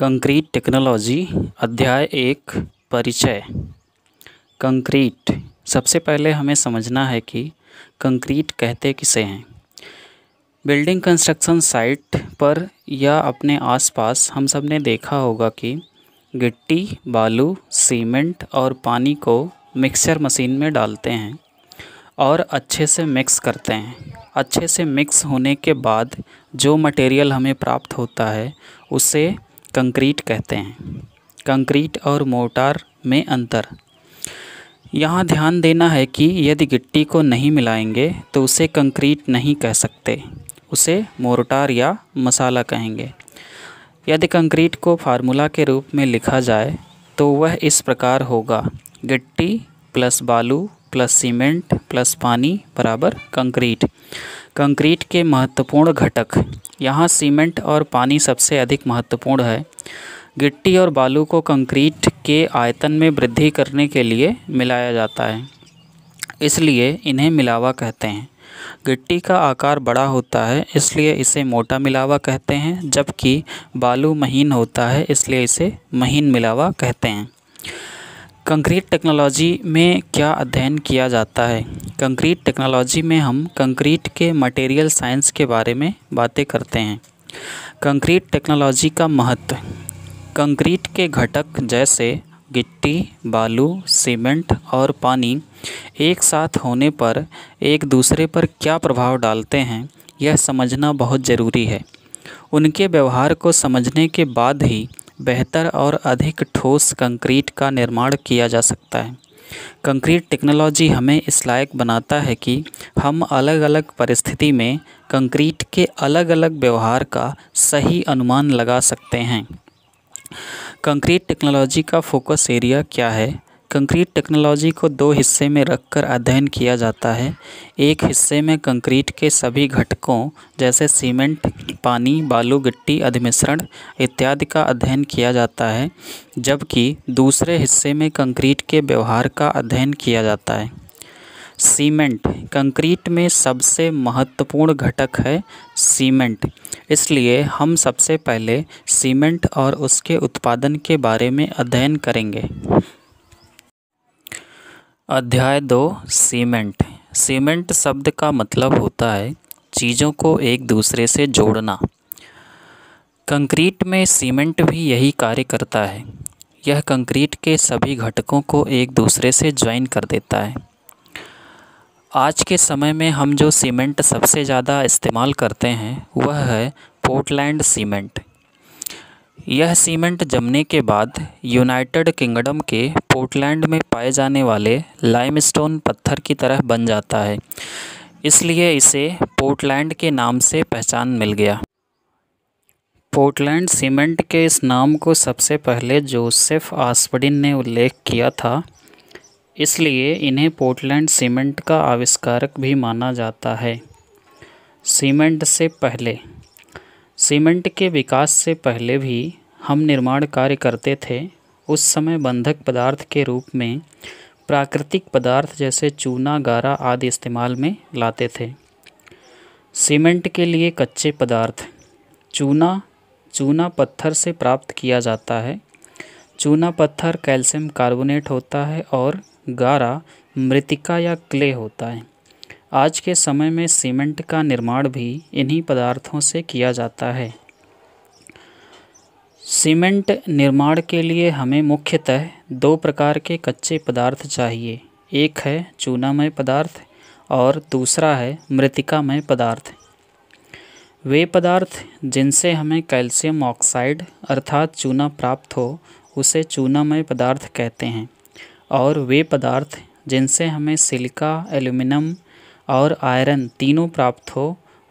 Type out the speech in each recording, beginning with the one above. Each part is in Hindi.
कंक्रीट टेक्नोलॉजी अध्याय एक परिचय कंक्रीट सबसे पहले हमें समझना है कि कंक्रीट कहते किसे हैं बिल्डिंग कंस्ट्रक्शन साइट पर या अपने आसपास हम सब ने देखा होगा कि गिट्टी बालू सीमेंट और पानी को मिक्सर मशीन में डालते हैं और अच्छे से मिक्स करते हैं अच्छे से मिक्स होने के बाद जो मटेरियल हमें प्राप्त होता है उसे कंक्रीट कहते हैं कंक्रीट और मोटार में अंतर यहाँ ध्यान देना है कि यदि गिट्टी को नहीं मिलाएंगे तो उसे कंक्रीट नहीं कह सकते उसे मोर्टार या मसाला कहेंगे यदि कंक्रीट को फार्मूला के रूप में लिखा जाए तो वह इस प्रकार होगा गिट्टी प्लस बालू प्लस सीमेंट प्लस पानी बराबर कंक्रीट कंक्रीट के महत्वपूर्ण घटक यहाँ सीमेंट और पानी सबसे अधिक महत्वपूर्ण है गिट्टी और बालू को कंक्रीट के आयतन में वृद्धि करने के लिए मिलाया जाता है इसलिए इन्हें मिलावा कहते हैं गिट्टी का आकार बड़ा होता है इसलिए इसे मोटा मिलावा कहते हैं जबकि बालू महीन होता है इसलिए इसे महीन मिलावा कहते हैं कंक्रीट टेक्नोलॉजी में क्या अध्ययन किया जाता है कंक्रीट टेक्नोलॉजी में हम कंक्रीट के मटेरियल साइंस के बारे में बातें करते हैं कंक्रीट टेक्नोलॉजी का महत्व कंक्रीट के घटक जैसे गिट्टी बालू सीमेंट और पानी एक साथ होने पर एक दूसरे पर क्या प्रभाव डालते हैं यह समझना बहुत ज़रूरी है उनके व्यवहार को समझने के बाद ही बेहतर और अधिक ठोस कंक्रीट का निर्माण किया जा सकता है कंक्रीट टेक्नोलॉजी हमें इस लायक बनाता है कि हम अलग अलग परिस्थिति में कंक्रीट के अलग अलग व्यवहार का सही अनुमान लगा सकते हैं कंक्रीट टेक्नोलॉजी का फोकस एरिया क्या है कंक्रीट टेक्नोलॉजी को दो हिस्से में रखकर अध्ययन किया जाता है एक हिस्से में कंक्रीट के सभी घटकों जैसे सीमेंट पानी बालू गिट्टी अधिमिश्रण इत्यादि का अध्ययन किया जाता है जबकि दूसरे हिस्से में कंक्रीट के व्यवहार का अध्ययन किया जाता है सीमेंट कंक्रीट में सबसे महत्वपूर्ण घटक है सीमेंट इसलिए हम सबसे पहले सीमेंट और उसके उत्पादन के बारे में अध्ययन करेंगे अध्याय दो सीमेंट सीमेंट शब्द का मतलब होता है चीज़ों को एक दूसरे से जोड़ना कंक्रीट में सीमेंट भी यही कार्य करता है यह कंक्रीट के सभी घटकों को एक दूसरे से ज्वाइन कर देता है आज के समय में हम जो सीमेंट सबसे ज़्यादा इस्तेमाल करते हैं वह है पोर्टलैंड सीमेंट यह सीमेंट जमने के बाद यूनाइटेड किंगडम के पोर्टलैंड में पाए जाने वाले लाइमस्टोन पत्थर की तरह बन जाता है इसलिए इसे पोर्टलैंड के नाम से पहचान मिल गया पोर्टलैंड सीमेंट के इस नाम को सबसे पहले जोसेफ आस्पडिन ने उल्लेख किया था इसलिए इन्हें पोर्टलैंड सीमेंट का आविष्कारक भी माना जाता है सीमेंट से पहले सीमेंट के विकास से पहले भी हम निर्माण कार्य करते थे उस समय बंधक पदार्थ के रूप में प्राकृतिक पदार्थ जैसे चूना गारा आदि इस्तेमाल में लाते थे सीमेंट के लिए कच्चे पदार्थ चूना चूना पत्थर से प्राप्त किया जाता है चूना पत्थर कैल्शियम कार्बोनेट होता है और गारा मृतिका या क्ले होता है आज के समय में सीमेंट का निर्माण भी इन्हीं पदार्थों से किया जाता है सीमेंट निर्माण के लिए हमें मुख्यतः दो प्रकार के कच्चे पदार्थ चाहिए एक है चूनामय पदार्थ और दूसरा है मृतिकामय पदार्थ वे पदार्थ जिनसे हमें कैल्शियम ऑक्साइड अर्थात चूना प्राप्त हो उसे चूनामय पदार्थ कहते हैं और वे पदार्थ जिनसे हमें सिलिका एल्यूमिनियम और आयरन तीनों प्राप्त हो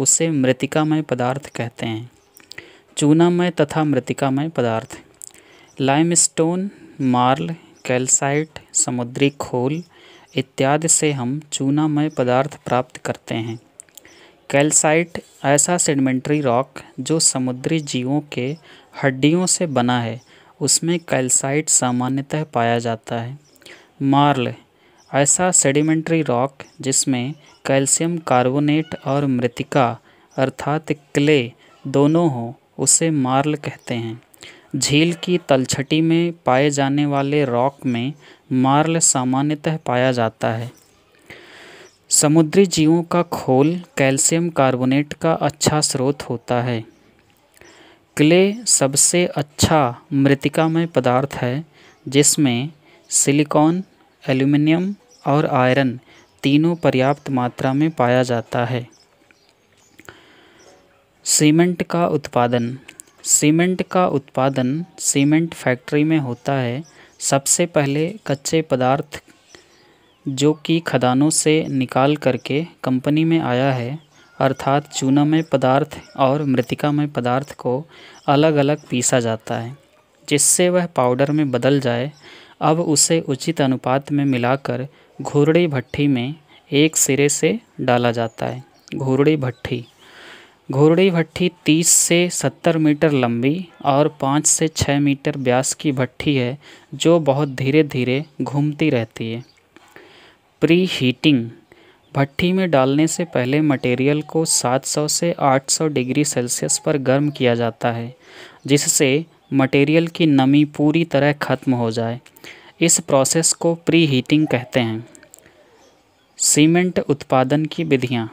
उसे मृतिकामय पदार्थ कहते हैं चूनामय तथा मृतिकामय पदार्थ लाइमस्टोन मार्ल कैल्साइट समुद्री खोल इत्यादि से हम चूनामय पदार्थ प्राप्त करते हैं कैल्साइट ऐसा सेडिमेंट्री रॉक जो समुद्री जीवों के हड्डियों से बना है उसमें कैल्साइट सामान्यतः पाया जाता है मार्ल ऐसा सेडिमेंट्री रॉक जिसमें कैल्शियम कार्बोनेट और मृतिका अर्थात क्ले दोनों हो उसे मार्ल कहते हैं झील की तलछटी में पाए जाने वाले रॉक में मार्ल सामान्यतः पाया जाता है समुद्री जीवों का खोल कैल्शियम कार्बोनेट का अच्छा स्रोत होता है क्ले सबसे अच्छा मृतिकामय पदार्थ है जिसमें सिलिकॉन एल्यूमिनियम और आयरन तीनों पर्याप्त मात्रा में पाया जाता है सीमेंट का उत्पादन सीमेंट का उत्पादन सीमेंट फैक्ट्री में होता है सबसे पहले कच्चे पदार्थ जो कि खदानों से निकाल करके कंपनी में आया है अर्थात चूना में पदार्थ और मृतिका में पदार्थ को अलग अलग पीसा जाता है जिससे वह पाउडर में बदल जाए अब उसे उचित अनुपात में मिलाकर घोरड़ी भट्टी में एक सिरे से डाला जाता है घोरड़ी भट्टी घोरड़ी भट्टी 30 से 70 मीटर लंबी और 5 से 6 मीटर व्यास की भट्टी है जो बहुत धीरे धीरे घूमती रहती है प्री हीटिंग भट्टी में डालने से पहले मटेरियल को 700 से 800 डिग्री सेल्सियस पर गर्म किया जाता है जिससे मटेरियल की नमी पूरी तरह ख़त्म हो जाए इस प्रोसेस को प्री हीटिंग कहते हैं सीमेंट उत्पादन की विधियाँ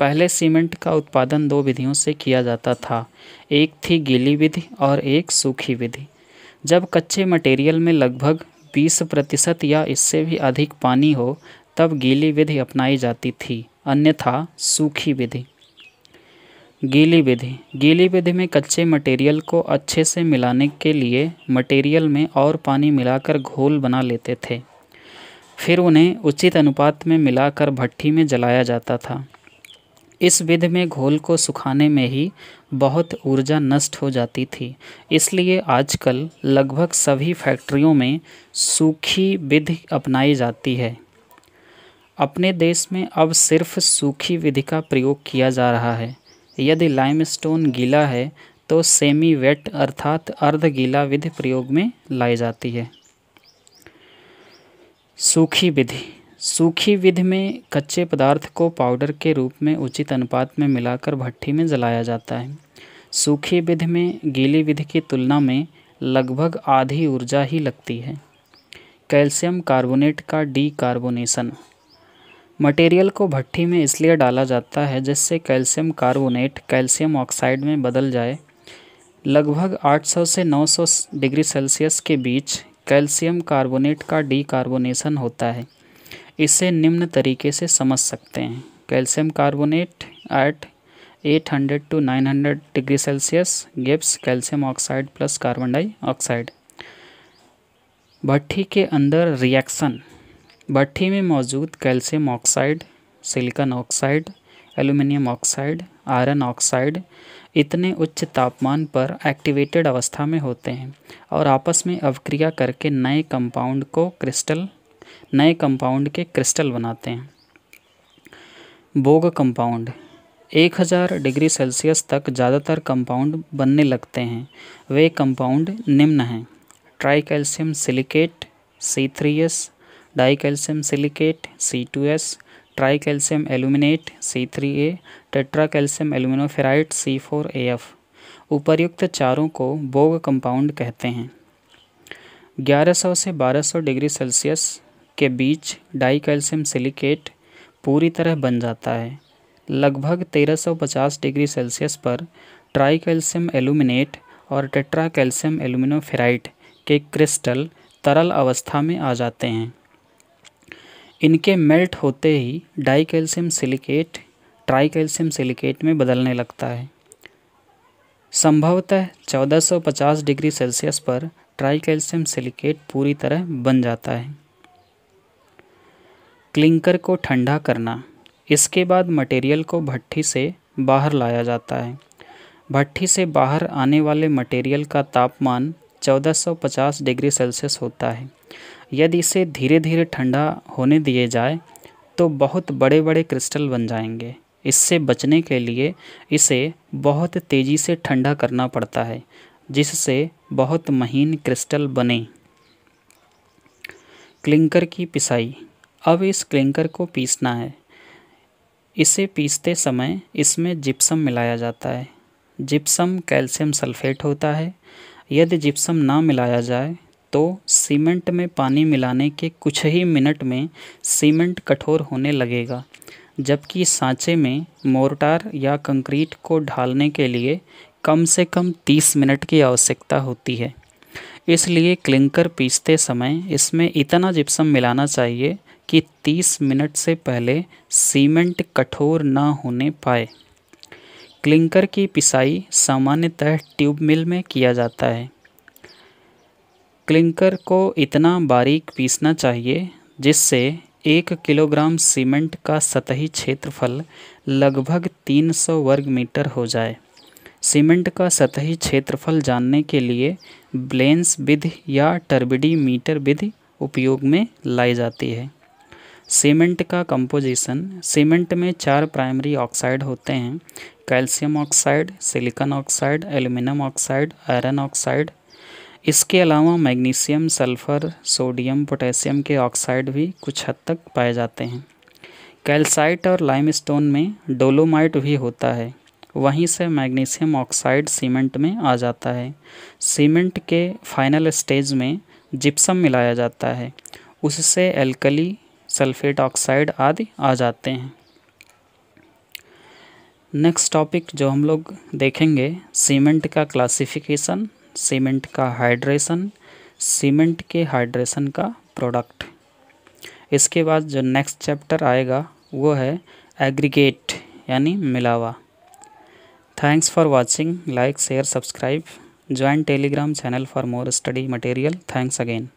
पहले सीमेंट का उत्पादन दो विधियों से किया जाता था एक थी गीली विधि और एक सूखी विधि जब कच्चे मटेरियल में लगभग 20 प्रतिशत या इससे भी अधिक पानी हो तब गीली विधि अपनाई जाती थी अन्यथा सूखी विधि गीली विधि गीली विधि में कच्चे मटेरियल को अच्छे से मिलाने के लिए मटेरियल में और पानी मिलाकर घोल बना लेते थे फिर उन्हें उचित अनुपात में मिलाकर भट्टी में जलाया जाता था इस विधि में घोल को सुखाने में ही बहुत ऊर्जा नष्ट हो जाती थी इसलिए आजकल लगभग सभी फैक्ट्रियों में सूखी विधि अपनाई जाती है अपने देश में अब सिर्फ सूखी विधि का प्रयोग किया जा रहा है यदि लाइमस्टोन गीला है तो सेमी वेट अर्थात अर्ध गीला विधि प्रयोग में लाई जाती है सूखी विधि सूखी विधि में कच्चे पदार्थ को पाउडर के रूप में उचित अनुपात में मिलाकर भट्टी में जलाया जाता है सूखी विधि में गीली विधि की तुलना में लगभग आधी ऊर्जा ही लगती है कैल्शियम कार्बोनेट का डी कार्बोनेशन मटेरियल को भट्टी में इसलिए डाला जाता है जिससे कैल्शियम कार्बोनेट कैल्शियम ऑक्साइड में बदल जाए लगभग 800 से 900 डिग्री सेल्सियस के बीच कैल्शियम कार्बोनेट का डीकार्बोनेशन होता है इसे निम्न तरीके से समझ सकते हैं calcium carbonate at 800 to 900 degree Celsius gives calcium oxide plus carbon dioxide भट्टी के अंदर रिएक्शन भट्टी में मौजूद calcium oxide silicon oxide aluminium oxide iron oxide इतने उच्च तापमान पर एक्टिवेटेड अवस्था में होते हैं और आपस में अवक्रिया करके नए कंपाउंड को क्रिस्टल नए कंपाउंड के क्रिस्टल बनाते हैं बोग कंपाउंड 1000 डिग्री सेल्सियस तक ज़्यादातर कंपाउंड बनने लगते हैं वे कंपाउंड निम्न हैं tricalcium silicate C three S dicalcium silicate C two S tricalcium aluminate C three A tetracalcium aluminoferrite C four A F उपर्युक्त चारों को बोग कंपाउंड कहते हैं 1100 से 1200 डिग्री सेल्सियस के बीच डाई कैल्शियम सिलिकेट पूरी तरह बन जाता है लगभग 1350 डिग्री सेल्सियस पर ट्राई कैल्शियम एल्यूमिनेट और टेट्रा कैल्शियम एल्यूमिनोफेराइट के क्रिस्टल तरल अवस्था में आ जाते हैं इनके मेल्ट होते ही dicalcium silicate tricalcium silicate में बदलने लगता है संभवतः 1450 डिग्री सेल्सियस पर ट्राई कैल्शियम सिलिकेट पूरी तरह बन जाता है क्लिंकर को ठंडा करना इसके बाद मटेरियल को भट्टी से बाहर लाया जाता है भट्टी से बाहर आने वाले मटेरियल का तापमान 1450 डिग्री सेल्सियस होता है यदि इसे धीरे धीरे ठंडा होने दिए जाए तो बहुत बड़े बड़े क्रिस्टल बन जाएंगे इससे बचने के लिए इसे बहुत तेज़ी से ठंडा करना पड़ता है जिससे बहुत महीन क्रिस्टल बने क्लिंकर की पिसाई अब इस क्लिंकर को पीसना है इसे पीसते समय इसमें जिप्सम मिलाया जाता है जिप्सम कैल्शियम सल्फेट होता है यदि जिप्सम ना मिलाया जाए तो सीमेंट में पानी मिलाने के कुछ ही मिनट में सीमेंट कठोर होने लगेगा जबकि सांचे में मोर्टार या कंक्रीट को ढालने के लिए कम से कम तीस मिनट की आवश्यकता होती है इसलिए क्लिंकर पीसते समय इसमें इतना जिप्सम मिलाना चाहिए कि 30 मिनट से पहले सीमेंट कठोर ना होने पाए क्लिंकर की पिसाई सामान्यतः ट्यूब मिल में किया जाता है क्लिंकर को इतना बारीक पीसना चाहिए जिससे एक किलोग्राम सीमेंट का सतही क्षेत्रफल लगभग 300 वर्ग मीटर हो जाए सीमेंट का सतही क्षेत्रफल जानने के लिए ब्लेंस विधि या टर्बिडी मीटर विधि उपयोग में लाई जाती है सीमेंट का कंपोजिशन सीमेंट में चार प्राइमरी ऑक्साइड होते हैं calcium oxide silicon oxide aluminium oxide iron oxide इसके अलावा मैग्नीशियम सल्फ़र सोडियम पोटेशियम के ऑक्साइड भी कुछ हद तक पाए जाते हैं कैल्साइट और लाइमस्टोन में डोलोमाइट भी होता है वहीं से मैग्नीशियम ऑक्साइड सीमेंट में आ जाता है सीमेंट के फाइनल स्टेज में जिप्सम मिलाया जाता है उससे एल्कली सल्फेट ऑक्साइड आदि आ जाते हैं नेक्स्ट टॉपिक जो हम लोग देखेंगे सीमेंट का क्लासिफिकेशन सीमेंट का हाइड्रेशन सीमेंट के हाइड्रेशन का प्रोडक्ट इसके बाद जो नेक्स्ट चैप्टर आएगा वो है एग्रीगेट यानी मिलावा thanks for watching like share subscribe join Telegram channel for more study material thanks again